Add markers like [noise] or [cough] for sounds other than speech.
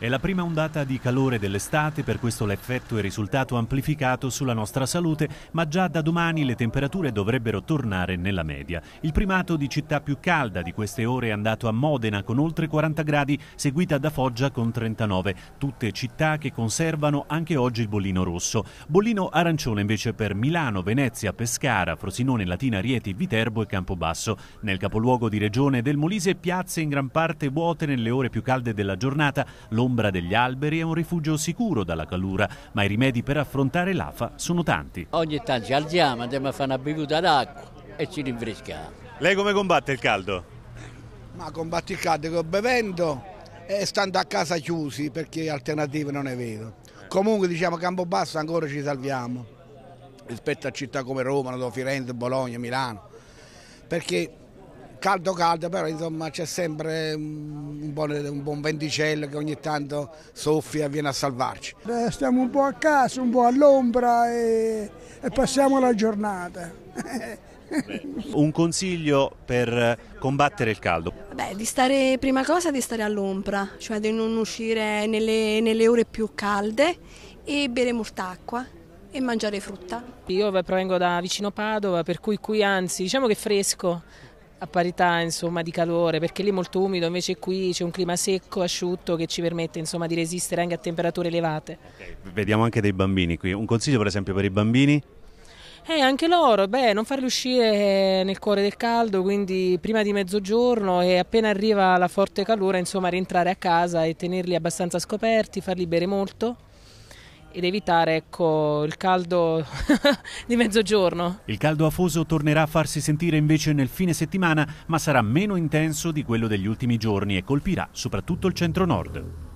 È la prima ondata di calore dell'estate, per questo l'effetto è risultato amplificato sulla nostra salute, ma già da domani le temperature dovrebbero tornare nella media. Il primato di città più calda di queste ore è andato a Modena con oltre 40 gradi, seguita da Foggia con 39, tutte città che conservano anche oggi il bollino rosso. Bollino arancione invece per Milano, Venezia, Pescara, Frosinone, Latina, Rieti, Viterbo e Campobasso. Nel capoluogo di regione del Molise piazze in gran parte vuote nelle ore più calde della giornata, all'ombra degli alberi è un rifugio sicuro dalla calura, ma i rimedi per affrontare l'afa sono tanti. Ogni tanto ci alziamo, andiamo a fare una bevuta d'acqua e ci rinfreschiamo. Lei come combatte il caldo? Ma combatte il caldo con bevendo e stando a casa chiusi perché alternative non ne vedo. Comunque diciamo campo basso ancora ci salviamo rispetto a città come Roma, Firenze, Bologna, Milano perché caldo caldo però insomma c'è sempre un buon, un buon, venticello che ogni tanto soffia e viene a salvarci. Eh, stiamo un po' a casa, un po' all'ombra e, e passiamo la giornata. [laughs] un consiglio per combattere il caldo? Beh, di stare, prima cosa di stare all'ombra, cioè di non uscire nelle, nelle ore più calde e bere molta acqua e mangiare frutta. Io provengo da vicino Padova, per cui qui anzi diciamo che è fresco, a parità insomma, di calore, perché lì è molto umido, invece qui c'è un clima secco, asciutto che ci permette insomma, di resistere anche a temperature elevate. Okay, vediamo anche dei bambini qui, un consiglio per esempio per i bambini? Eh, anche loro, beh, non farli uscire eh, nel cuore del caldo, quindi prima di mezzogiorno e appena arriva la forte calura, insomma, rientrare a casa e tenerli abbastanza scoperti, farli bere molto, ed evitare ecco, il caldo [laughs] di mezzogiorno. Il caldo afoso tornerà a farsi sentire invece nel fine settimana, ma sarà meno intenso di quello degli ultimi giorni e colpirà soprattutto il centro-nord.